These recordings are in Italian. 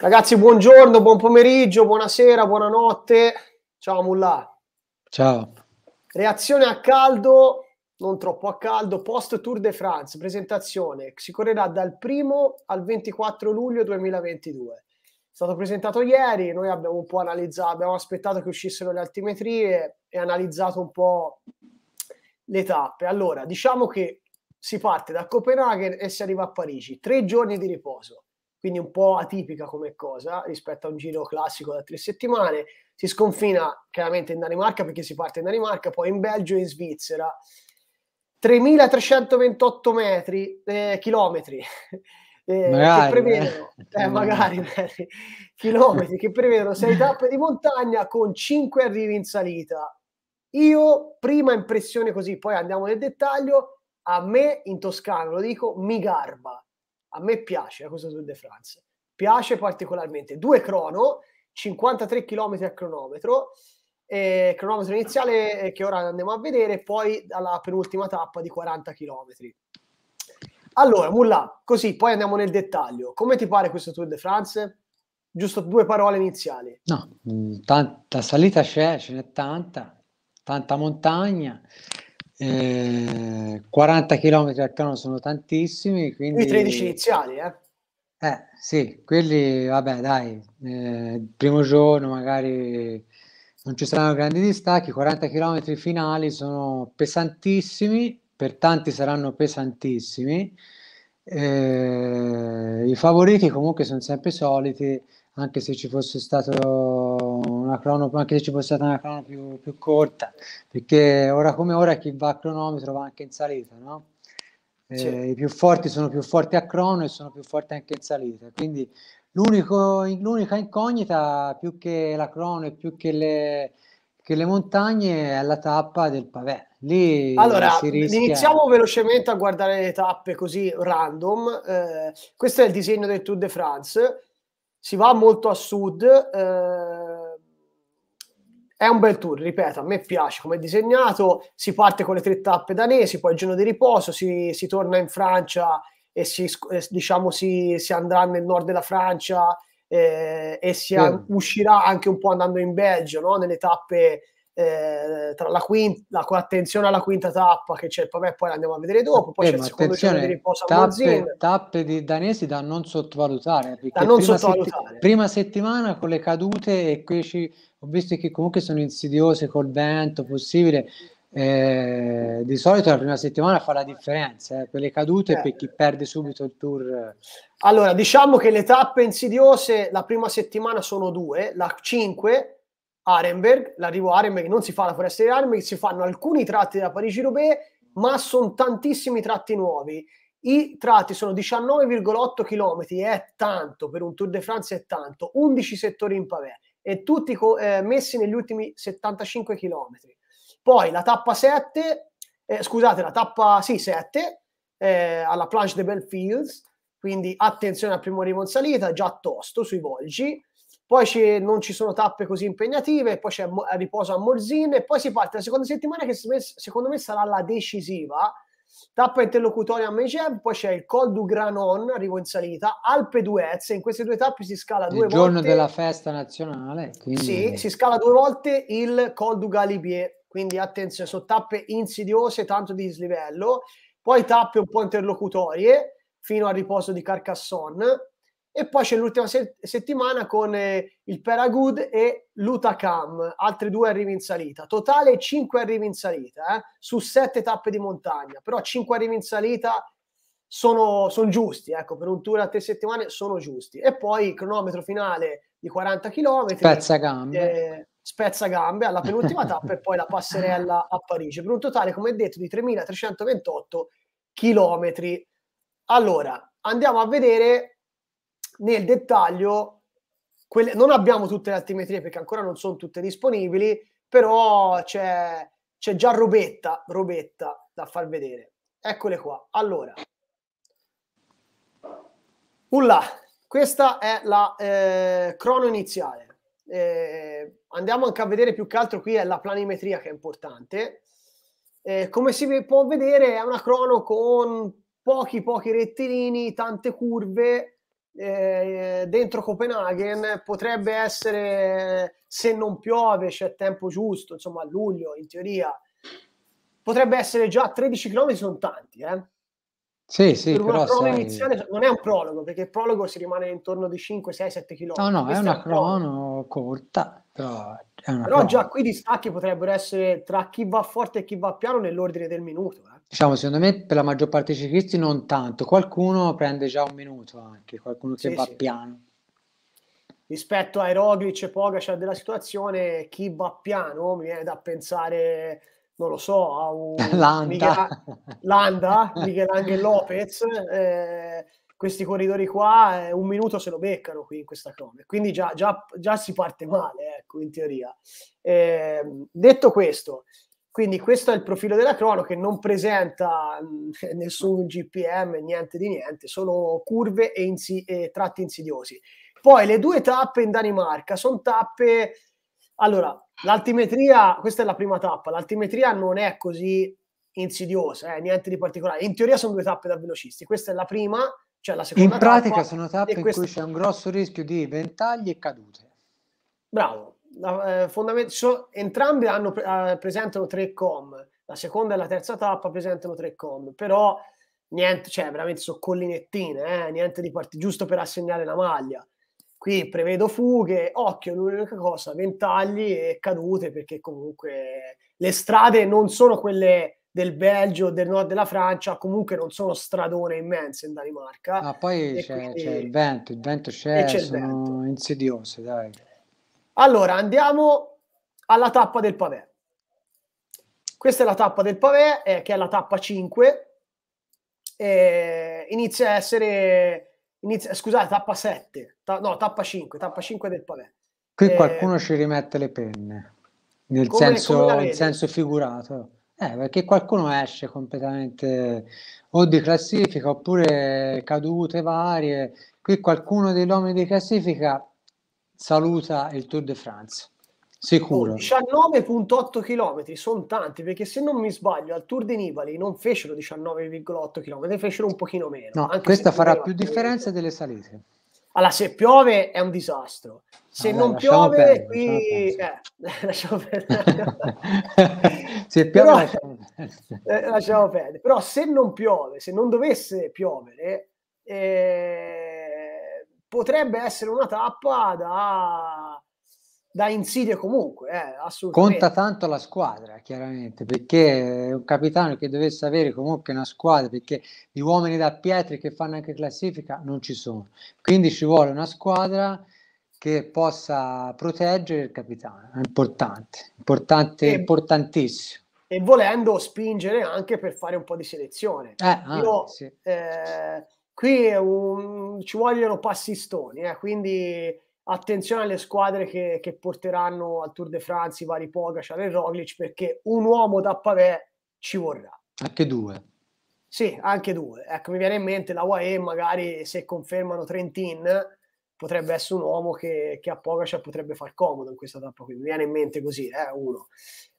Ragazzi, buongiorno, buon pomeriggio, buonasera, buonanotte. Ciao Mulla. Ciao. Reazione a caldo, non troppo a caldo, post Tour de France, presentazione. Si correrà dal 1 al 24 luglio 2022. È stato presentato ieri, noi abbiamo un po' analizzato, abbiamo aspettato che uscissero le altimetrie e analizzato un po' le tappe. Allora, diciamo che si parte da Copenaghen e si arriva a Parigi, tre giorni di riposo quindi un po' atipica come cosa rispetto a un giro classico da tre settimane. Si sconfina chiaramente in Danimarca perché si parte in Danimarca, poi in Belgio e in Svizzera. 3.328 metri, eh, chilometri, eh, eh. eh, magari, che prevedono, eh. magari chilometri, che prevedono sei tappe di montagna con cinque arrivi in salita. Io, prima impressione così, poi andiamo nel dettaglio, a me in toscano, lo dico, mi garba a me piace la cosa Tour de France, piace particolarmente. Due crono, 53 km a cronometro, eh, cronometro iniziale eh, che ora andiamo a vedere, poi alla penultima tappa di 40 km. Allora, Mulla, così poi andiamo nel dettaglio. Come ti pare questo Tour de France? Giusto due parole iniziali. No, mm, tanta salita c'è, ce n'è tanta, tanta montagna. 40 eh, km al cano sono tantissimi, quindi... I 13 iniziali, eh? Eh, sì, quelli, vabbè, dai, eh, primo giorno magari non ci saranno grandi distacchi, 40 km finali sono pesantissimi, per tanti saranno pesantissimi, eh, i favoriti comunque sono sempre soliti, anche se ci fosse stato una crono, anche se ci fosse stata una crono più, più, corta, perché ora come ora chi va a cronometro va anche in salita, no? Eh, I più forti sono più forti a crono e sono più forti anche in salita, quindi l'unica incognita più che la crono e più che le, che le montagne è la tappa del pavè. Lì allora, rischia... iniziamo velocemente a guardare le tappe così random. Eh, questo è il disegno del Tour de France. Si va molto a sud. Eh, è un bel tour, ripeto, a me piace come è disegnato, si parte con le tre tappe danesi, poi il giorno di riposo, si, si torna in Francia e si, diciamo, si, si, andrà nel nord della Francia eh, e si mm. uscirà anche un po' andando in Belgio, no? nelle tappe eh, tra la quinta, con attenzione alla quinta tappa che c'è, vabbè, poi andiamo a vedere dopo, poi eh, c'è il secondo giorno di riposo tappe, tappe di danesi da non sottovalutare, da non prima, sottovalutare. Setti- prima settimana con le cadute e qui ci, ho visto che comunque sono insidiose col vento possibile, eh, di solito la prima settimana fa la differenza eh, per le cadute eh. per chi eh. perde subito il tour. Allora, diciamo che le tappe insidiose la prima settimana sono due, la 5 Arenberg, l'arrivo a Arenberg non si fa la foresta di Arenberg, si fanno alcuni tratti da Parigi-Roubaix, ma sono tantissimi tratti nuovi. I tratti sono 19,8 km, è tanto per un Tour de France, è tanto, 11 settori in pavè e tutti co- eh, messi negli ultimi 75 km. Poi la tappa 7, eh, scusate, la tappa sì, 7 eh, alla Planche de Belfields, quindi attenzione al primo arrivo in salita, già tosto sui volgi, poi non ci sono tappe così impegnative, poi c'è a riposo a Morzin e poi si parte la seconda settimana che secondo me sarà la decisiva, tappa interlocutoria a Megem, poi c'è il Col du Granon, arrivo in salita, Alpe d'Huez, in queste due tappe si scala due volte... Il giorno della festa nazionale, quindi... Sì, si scala due volte il Col du Galibier, quindi attenzione, sono tappe insidiose, tanto di dislivello, poi tappe un po' interlocutorie, fino al riposo di Carcassonne, e poi c'è l'ultima se- settimana con eh, il Peragud e l'Utacam, altri due arrivi in salita. Totale 5 arrivi in salita eh, su 7 tappe di montagna, però 5 arrivi in salita sono, sono giusti, ecco, per un tour a tre settimane sono giusti. E poi cronometro finale di 40 km. Spezza gambe. Eh, spezza gambe alla penultima tappa e poi la passerella a Parigi, per un totale, come detto, di 3.328 km. Allora, andiamo a vedere nel dettaglio, quelle, non abbiamo tutte le altimetrie perché ancora non sono tutte disponibili, però c'è, c'è già robetta, robetta da far vedere. Eccole qua. Allora, Ulla, questa è la eh, crono iniziale. Eh, andiamo anche a vedere più che altro qui è la planimetria che è importante. Eh, come si può vedere è una crono con pochi pochi rettilini, tante curve, eh, dentro Copenaghen potrebbe essere, se non piove, c'è tempo giusto, insomma a luglio in teoria, potrebbe essere già 13 km, sono tanti. Eh? Sì, sì, per una sai... iniziale non è un prologo, perché il prologo si rimane intorno di 5, 6, 7 km. No, no, è una, è crono corta, però, però già qui i distacchi potrebbero essere tra chi va forte e chi va piano nell'ordine del minuto. Eh? Diciamo, secondo me per la maggior parte dei ciclisti non tanto, qualcuno prende già un minuto anche, qualcuno che sì, va sì. piano. Rispetto ai Roglic e Pogacar della situazione, chi va piano mi viene da pensare, non lo so, a un... Landa, Michela... Landa Michelangelo Lopez, eh, questi corridori qua eh, un minuto se lo beccano qui in questa crome, quindi già, già, già si parte male, ecco, in teoria. Eh, detto questo, quindi questo è il profilo della Crono che non presenta nessun GPM, niente di niente, sono curve e, insi- e tratti insidiosi. Poi le due tappe in Danimarca sono tappe... Allora, l'altimetria, questa è la prima tappa, l'altimetria non è così insidiosa, eh, niente di particolare. In teoria sono due tappe da velocisti, questa è la prima, cioè la seconda. In pratica tappa, sono tappe in cui c'è un grosso rischio di ventagli e cadute. Bravo, eh, so, entrambe hanno, eh, presentano tre com, la seconda e la terza tappa presentano tre com, però niente, cioè veramente sono collinettine, eh, niente di parte, giusto per assegnare la maglia. Qui prevedo fughe, occhio, l'unica cosa, ventagli e cadute, perché comunque le strade non sono quelle del Belgio, del nord della Francia, comunque non sono stradone immense in Danimarca. Ma ah, poi c'è, quindi... c'è, il vento, il vento c'è, c'è sono vento. insidiose, dai. Allora, andiamo alla tappa del pavè. Questa è la tappa del pavè, eh, che è la tappa 5. Eh, inizia a essere... Inizia, scusate, tappa 7. Ta- no, tappa 5, tappa 5 del pavè. Qui eh, qualcuno ci rimette le penne, nel senso, come senso figurato. Eh, perché qualcuno esce completamente o di classifica oppure cadute varie. Qui qualcuno degli uomini di classifica saluta il Tour de France. Sicuro. 19,8 km sono tanti perché se non mi sbaglio al Tour di Nibali non fecero 19,8 km, fecero un pochino meno. No, anche questa farà più differenza delle salite. Allora, se piove è un disastro. Se allora, non piove, perdere, qui... lasciamo perdere. Eh, se piove, Però, lasciamo perdere. Eh, lasciamo perdere. Però se non piove, se non dovesse piovere, eh, potrebbe essere una tappa da, da insidie comunque, eh, assolutamente. Conta tanto la squadra, chiaramente, perché un capitano che dovesse avere comunque una squadra, perché gli uomini da pietri che fanno anche classifica non ci sono. Quindi ci vuole una squadra che possa proteggere il capitano, è importante, importante e, importantissimo. E volendo spingere anche per fare un po' di selezione. Eh, ah, Io, sì. eh, qui un, um, ci vogliono passi passistoni, eh, quindi attenzione alle squadre che, che, porteranno al Tour de France i vari Pogacar e Roglic perché un uomo da pavè ci vorrà. Anche due. Sì, anche due. Ecco, mi viene in mente la UAE, magari se confermano Trentin, potrebbe essere un uomo che, che a Pogacar potrebbe far comodo in questa tappa qui. Mi viene in mente così, eh, uno.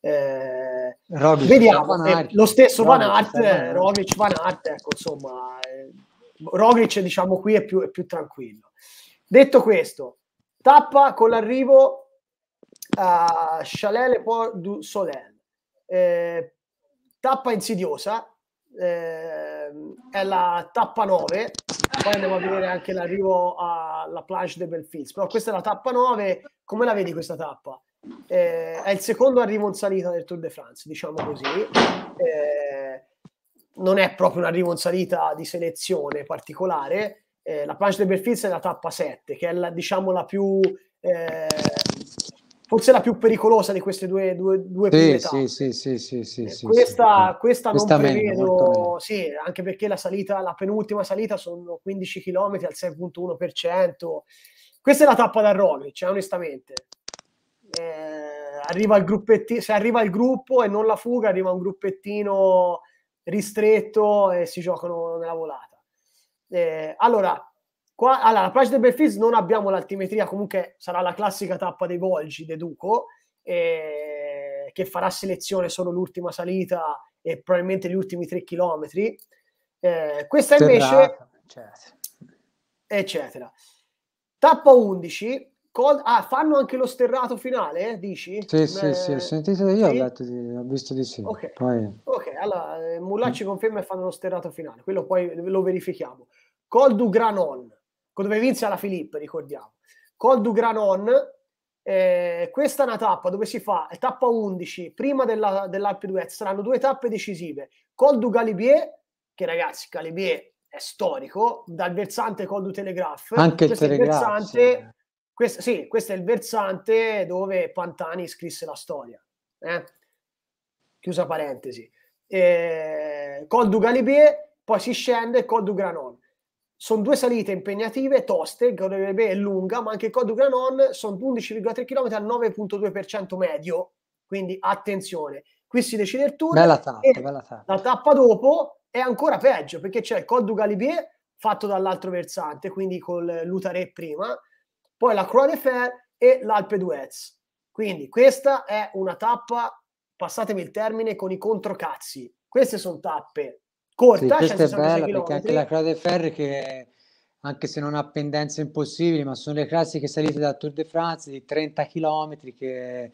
Eh, Roglic, vediamo, eh, lo stesso Roglic, Van Aert, Roglic, Van Aert, ecco, insomma... Eh, Roglic diciamo qui è più, è più tranquillo. Detto questo, tappa con l'arrivo a Chalet Le Port du Soleil. Eh, tappa insidiosa, eh, è la tappa 9, poi andiamo a vedere anche l'arrivo alla Plage de Belfils, però questa è la tappa 9, come la vedi questa tappa? Eh, è il secondo arrivo in salita del Tour de France, diciamo così. Eh, non è proprio un arrivo in salita di selezione particolare. Eh, la planche de Belfiz è la tappa 7, che è la, diciamo la più eh, forse la più pericolosa di queste due, due, due sì, sì, sì, sì, sì, eh, sì, questa, sì, questa, questa non meno, prevedo, sì, anche perché la salita, la penultima salita sono 15 km al 6.1%. Questa è la tappa da Roglic, cioè, onestamente. Eh, arriva il gruppettino, se arriva il gruppo e non la fuga, arriva un gruppettino ristretto e si giocano nella volata. Eh, allora, qua, allora, la Price del Belfiz non abbiamo l'altimetria, comunque sarà la classica tappa dei Volgi, deduco, eh, che farà selezione solo l'ultima salita e probabilmente gli ultimi tre chilometri. Eh, questa invece... Eccetera. Cioè, eccetera. Tappa 11, Col- ah, fanno anche lo sterrato finale, eh, dici? Sì, Beh... sì, sì, ho sentito io, sì? ho, di, ho, visto di sì. Ok, poi... okay allora eh, Mulacci mm. conferma e fanno lo sterrato finale, quello poi lo verifichiamo. Col du Granon, dove vince la Filippo, ricordiamo. Col du Granon, eh, questa è una tappa dove si fa tappa 11, prima della, dell'Alpe d'Huez, saranno due tappe decisive. Col du Galibier, che ragazzi, Galibier è storico, dal versante Col du Telegraph. Anche il Telegraph. Versante, questo, sì, questo è il versante dove Pantani scrisse la storia. Eh? Chiusa parentesi. Eh, Col du Galibé, poi si scende Col du Granon. Sono due salite impegnative, toste, Col du Galibé è lunga, ma anche Col du Granon sono 11,3 km al 9,2% medio, quindi attenzione. Qui si decide il turno. Bella tappa, bella tappa. La tappa dopo è ancora peggio, perché c'è Col du Galibé fatto dall'altro versante, quindi con l'Utare prima, poi la Croix de Fer e l'Alpe d'Huez. Quindi questa è una tappa, passatemi il termine, con i controcazzi. Queste sono tappe corta, sì, questa è bella km. perché anche la Croix de Fer che anche se non ha pendenze impossibili, ma sono le classiche salite da Tour de France di 30 km che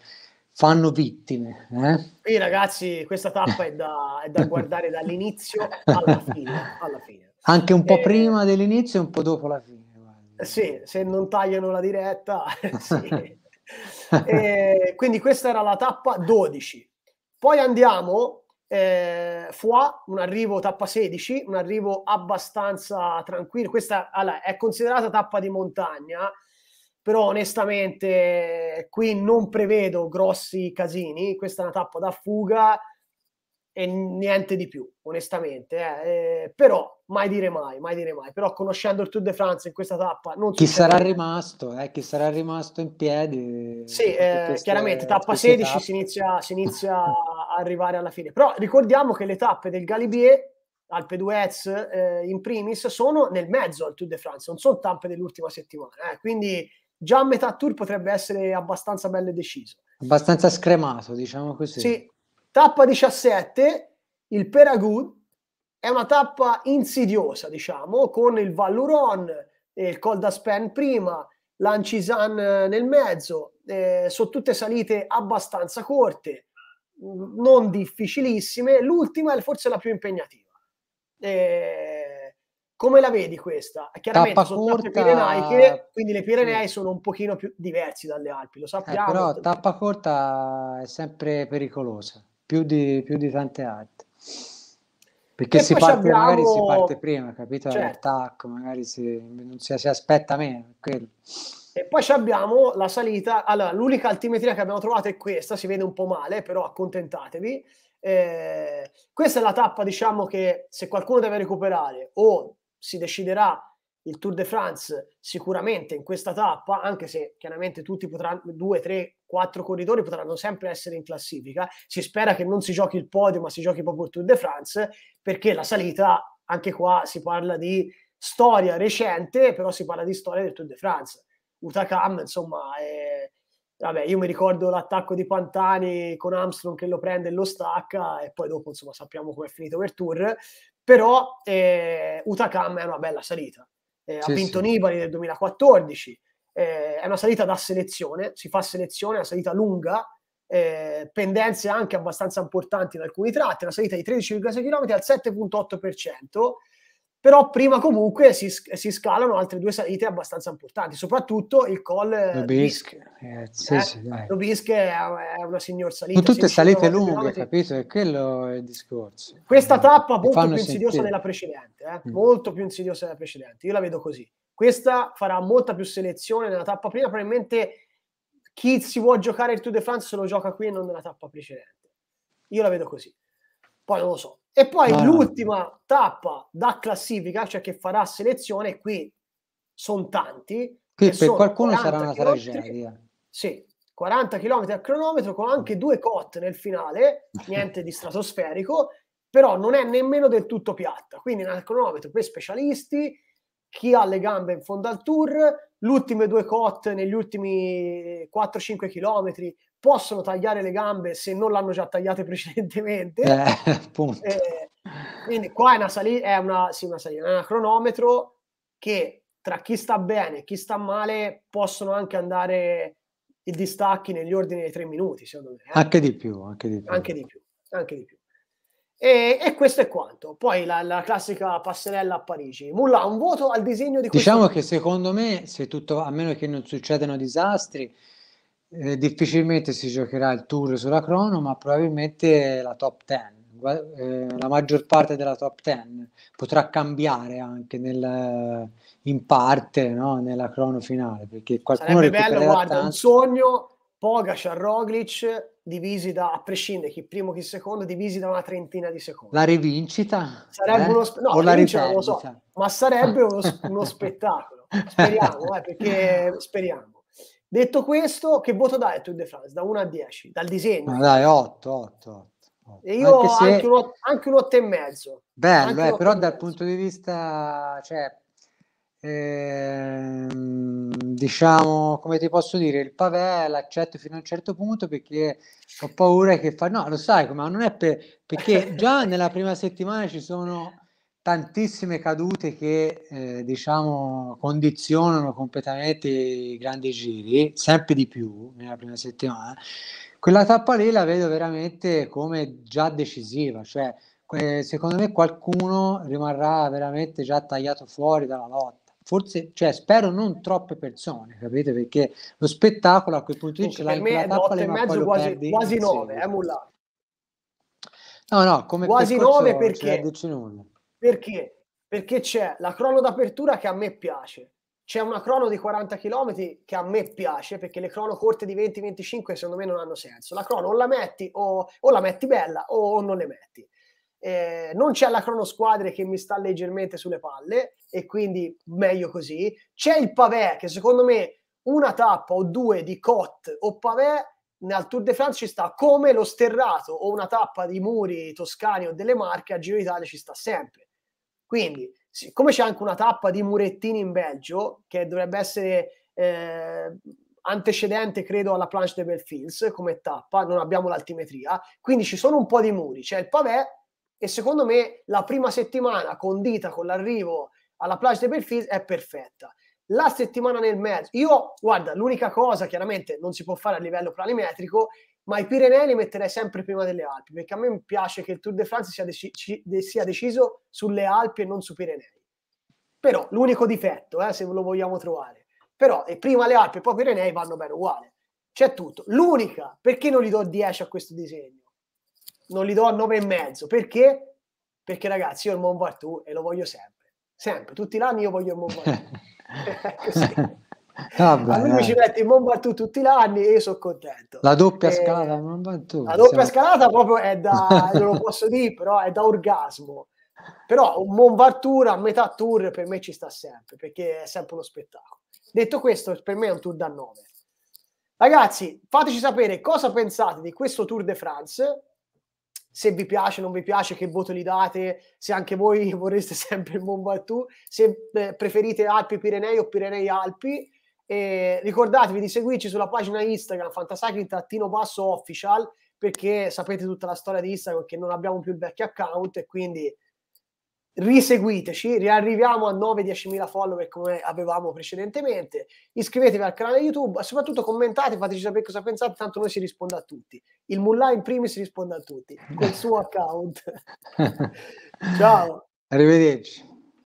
fanno vittime. Eh? Sì, ragazzi, questa tappa è da, è da guardare dall'inizio alla fine, alla fine, Anche un po' e... Eh, prima dell'inizio e un po' dopo la fine. Sì, se non tagliano la diretta. sì. e, quindi questa era la tappa 12. Poi andiamo, eh, Fua, un arrivo tappa 16, un arrivo abbastanza tranquillo. Questa allora, è considerata tappa di montagna, però onestamente qui non prevedo grossi casini. Questa è una tappa da fuga e niente di più, onestamente. Eh. Eh, però mai dire mai, mai dire mai. Però conoscendo il Tour de France in questa tappa, non chi sarà mai. rimasto, eh, chi sarà rimasto in piedi. Sì, eh, eh, chiaramente, tappa 16 si inizia, si inizia a arrivare alla fine. Però ricordiamo che le tappe del Galibier, Alpe d'Huez eh, in primis, sono nel mezzo al Tour de France, non sono tappe dell'ultima settimana. Quindi già a metà Tour potrebbe essere abbastanza bello e deciso. Abbastanza scremato, diciamo così. Sì, Tappa 17, il Peragud, è una tappa insidiosa, diciamo, con il Valluron, il Col d'Aspen prima, l'Ancisan eh, nel mezzo, eh, sono tutte salite abbastanza corte, non difficilissime, l'ultima è forse la più impegnativa. Eh, come la vedi questa? Chiaramente tappa sono corta... pirenaiche, quindi le Pirenei sono un pochino più diversi dalle Alpi, lo eh, sappiamo. Eh, però tappa corta è sempre pericolosa più di, più di tante altre. Perché si parte, abbiamo... magari si parte prima, capito? Certo. L'attacco, magari si, non si, si aspetta meno. Quello. E poi abbiamo la salita. Allora, l'unica altimetria che abbiamo trovato è questa, si vede un po' male, però accontentatevi. Eh, questa è la tappa, diciamo, che se qualcuno deve recuperare o si deciderà il Tour de France sicuramente in questa tappa, anche se chiaramente tutti potranno, due, tre quattro corridori potranno sempre essere in classifica. Si spera che non si giochi il podio, ma si giochi proprio il Tour de France, perché la salita, anche qua si parla di storia recente, però si parla di storia del Tour de France. Utakam, insomma, è... Vabbè, io mi ricordo l'attacco di Pantani con Armstrong che lo prende e lo stacca e poi dopo insomma sappiamo come è finito per tour, però eh, Utakam è una bella salita. Eh, sì, ha vinto sì. Nibali nel 2014, eh, è una salita da selezione, si fa selezione, è una salita lunga, eh, pendenze anche abbastanza importanti in alcuni tratti, una salita di 13,6 km al 7,8%, però prima comunque si, si, scalano altre due salite abbastanza importanti, soprattutto il col eh, Lubisk, eh, eh, sì, eh, Lubisk è, è, una signor salita. Sono tutte salite lunghe, capito? E quello è il discorso. Questa tappa è molto più insidiosa sentire. della precedente, eh, mm. molto più insidiosa della precedente, io la vedo così. Questa farà molta più selezione nella tappa prima, probabilmente chi si può giocare il Tour de France se lo gioca qui e non nella tappa precedente. Io la vedo così. Poi non lo so. E poi no, l'ultima tappa da classifica, cioè che farà selezione, qui sono tanti. Qui per qualcuno sarà una tragedia. Sì, 40 km al cronometro con anche mm. due cotte nel finale, niente di stratosferico, però non è nemmeno del tutto piatta. Quindi un cronometro per specialisti, chi ha le gambe in fondo al tour, le ultime due cot negli ultimi 4-5 km possono tagliare le gambe se non l'hanno già tagliate precedentemente. Eh, eh, quindi qua è una salita, è una, sì, una salita, è un cronometro che tra chi sta bene e chi sta male possono anche andare i distacchi negli ordini dei tre minuti, secondo me. Eh? Anche di più, anche di più. Anche di più, anche di più. E, e, questo è quanto. Poi la, la, classica passerella a Parigi. Mulla, un voto al disegno di questo. Diciamo che secondo me, se tutto, a meno che non succedano disastri, eh, difficilmente si giocherà il tour sulla crono, ma probabilmente la top 10, eh, la maggior parte della top 10 potrà cambiare anche nel, in parte no? nella crono finale. Perché qualcuno Sarebbe bello, guarda, tanto. un sogno, Pogacar, Roglic, divisi da, a prescindere chi primo chi secondo, divisi da una trentina di secondi. La rivincita? Sarebbe eh? uno spe- no, o la rivincita non lo so, diciamo. ma sarebbe uno, uno spettacolo. Speriamo, eh, perché speriamo. Detto questo, che voto dai a Tour de France? Da 1 a 10, dal disegno? Ma dai, 8, 8, 8. E io anche, se... anche, un, anche un 8 e mezzo. Bello, eh, però dal punto di vista... Cioè, eh, diciamo, come ti posso dire, il pavè l'accetto fino a un certo punto perché ho paura che fa... No, lo sai, ma non è per... perché già nella prima settimana ci sono tantissime cadute che eh, diciamo condizionano completamente i grandi giri, sempre di più nella prima settimana. Quella tappa lì la vedo veramente come già decisiva, cioè secondo me qualcuno rimarrà veramente già tagliato fuori dalla lotta forse, cioè spero non troppe persone, capite? Perché lo spettacolo a quel punto lì ce l'hai in la tappa, e mezzo, quasi, perdi, quasi 9, eh, Mulla. No, no, come quasi 9 perché, perché? Perché c'è la crono d'apertura che a me piace, c'è una crono di 40 km che a me piace perché le crono corte di 20-25 secondo me non hanno senso. La crono o la metti o, o la metti bella o, o non le metti eh, non c'è la cronosquadre che mi sta leggermente sulle palle e quindi meglio così. C'è il Pavè che secondo me una tappa o due di Cot o Pavè nel Tour de France ci sta come lo sterrato o una tappa di muri toscani o delle Marche a Giro d'Italia ci sta sempre. Quindi, siccome c'è anche una tappa di murettini in Belgio che dovrebbe essere eh, antecedente credo alla Planche de Belfils come tappa, non abbiamo l'altimetria, quindi ci sono un po' di muri, c'è il Pavè e secondo me la prima settimana condita con l'arrivo alla plage de Belfiz è perfetta. La settimana nel mezzo, io guarda, l'unica cosa chiaramente non si può fare a livello planimetrico, ma i Pirenei li metterei sempre prima delle Alpi, perché a me piace che il Tour de France sia, deci- sia deciso sulle Alpi e non su Pirenei. Però l'unico difetto, eh, se lo vogliamo trovare, però e prima le Alpi e poi Pirenei vanno bene uguale. C'è tutto. L'unica, perché non gli do 10 a questo disegno? non li do a 9,5 perché? Perché ragazzi, io il Mont Vartù e lo voglio sempre, sempre, tutti l'anno io voglio il Mont Vartù. Vabbè, a lui mi ci metti in Montbattu tutti gli anni e io sono contento. La doppia eh, scalata, eh, Montbattu, la doppia siamo... scalata proprio è da, non lo posso dire, però è da orgasmo. Però un Montvartura a metà tour per me ci sta sempre, perché è sempre uno spettacolo. Detto questo, per me è un tour da 9. Ragazzi, fateci sapere cosa pensate di questo Tour de France, se vi piace, non vi piace, che voto gli date, se anche voi vorreste sempre il Montbattu, se eh, preferite Alpi Pirenei o Pirenei Alpi. E ricordatevi di seguirci sulla pagina Instagram fantasycling-official perché sapete tutta la storia di Instagram che non abbiamo più il vecchio account e quindi riseguiteci, riarriviamo a 9-10 mila follower come avevamo precedentemente, iscrivetevi al canale YouTube soprattutto commentate, fateci sapere cosa pensate, tanto noi si risponde a tutti. Il mullah in primis risponde a tutti, col suo account. Ciao. Arrivederci.